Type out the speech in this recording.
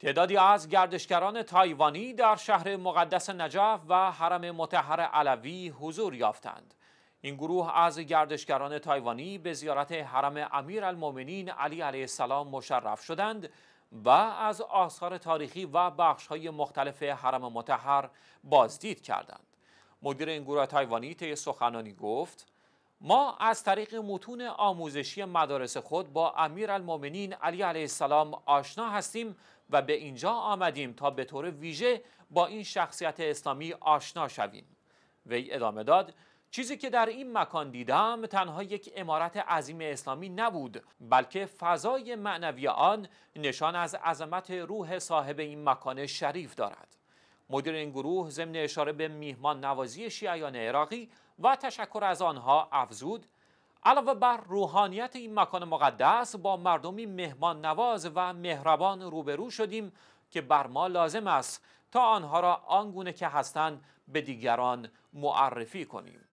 تعدادی از گردشگران تایوانی در شهر مقدس نجف و حرم متحر علوی حضور یافتند. این گروه از گردشگران تایوانی به زیارت حرم امیر علی علیه السلام مشرف شدند و از آثار تاریخی و بخش مختلف حرم متحر بازدید کردند. مدیر این گروه تایوانی طی سخنانی گفت ما از طریق متون آموزشی مدارس خود با امیر المومنین علی علیه السلام آشنا هستیم و به اینجا آمدیم تا به طور ویژه با این شخصیت اسلامی آشنا شویم وی ادامه داد چیزی که در این مکان دیدم تنها یک امارت عظیم اسلامی نبود بلکه فضای معنوی آن نشان از عظمت روح صاحب این مکان شریف دارد مدیر این گروه ضمن اشاره به میهمان نوازی شیعیان عراقی و تشکر از آنها افزود علاوه بر روحانیت این مکان مقدس با مردمی مهمان نواز و مهربان روبرو شدیم که بر ما لازم است تا آنها را آنگونه که هستند به دیگران معرفی کنیم